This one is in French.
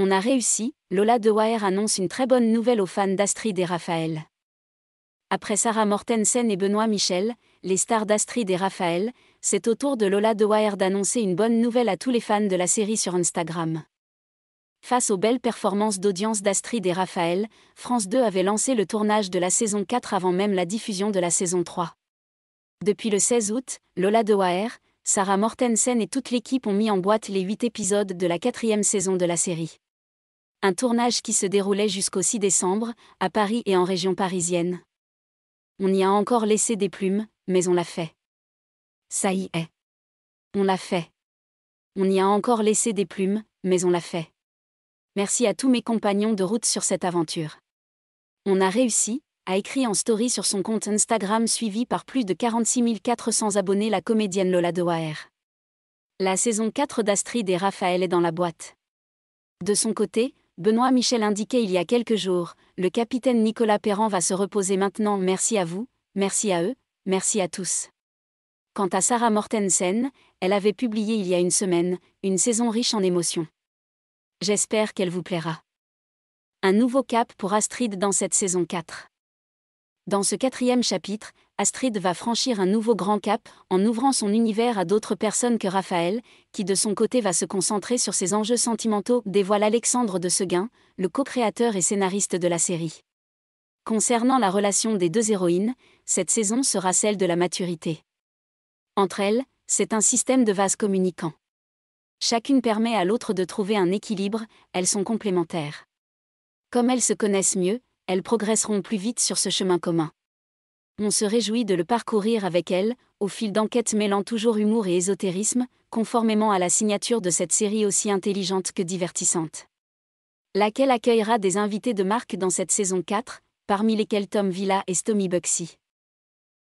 On a réussi, Lola Dewaer annonce une très bonne nouvelle aux fans d'Astrid et Raphaël. Après Sarah Mortensen et Benoît Michel, les stars d'Astrid et Raphaël, c'est au tour de Lola Dewaer d'annoncer une bonne nouvelle à tous les fans de la série sur Instagram. Face aux belles performances d'audience d'Astrid et Raphaël, France 2 avait lancé le tournage de la saison 4 avant même la diffusion de la saison 3. Depuis le 16 août, Lola Dewaer, Sarah Mortensen et toute l'équipe ont mis en boîte les 8 épisodes de la quatrième saison de la série un tournage qui se déroulait jusqu'au 6 décembre, à Paris et en région parisienne. On y a encore laissé des plumes, mais on l'a fait. Ça y est. On l'a fait. On y a encore laissé des plumes, mais on l'a fait. Merci à tous mes compagnons de route sur cette aventure. On a réussi, a écrit en story sur son compte Instagram suivi par plus de 46 400 abonnés la comédienne Lola Doaer. La saison 4 d'Astrid et Raphaël est dans la boîte. De son côté, Benoît Michel indiquait il y a quelques jours, le capitaine Nicolas Perrand va se reposer maintenant, merci à vous, merci à eux, merci à tous. Quant à Sarah Mortensen, elle avait publié il y a une semaine, une saison riche en émotions. J'espère qu'elle vous plaira. Un nouveau cap pour Astrid dans cette saison 4. Dans ce quatrième chapitre, Astrid va franchir un nouveau grand cap en ouvrant son univers à d'autres personnes que Raphaël, qui de son côté va se concentrer sur ses enjeux sentimentaux, dévoile Alexandre de Seguin, le co-créateur et scénariste de la série. Concernant la relation des deux héroïnes, cette saison sera celle de la maturité. Entre elles, c'est un système de vases communicants. Chacune permet à l'autre de trouver un équilibre, elles sont complémentaires. Comme elles se connaissent mieux, elles progresseront plus vite sur ce chemin commun on se réjouit de le parcourir avec elle, au fil d'enquêtes mêlant toujours humour et ésotérisme, conformément à la signature de cette série aussi intelligente que divertissante. Laquelle accueillera des invités de marque dans cette saison 4, parmi lesquels Tom Villa et Stomy Buxy.